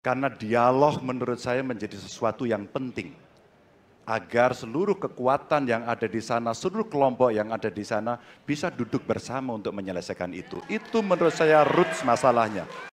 Karena dialog menurut saya menjadi sesuatu yang penting. Agar seluruh kekuatan yang ada di sana, seluruh kelompok yang ada di sana bisa duduk bersama untuk menyelesaikan itu. Itu menurut saya roots masalahnya.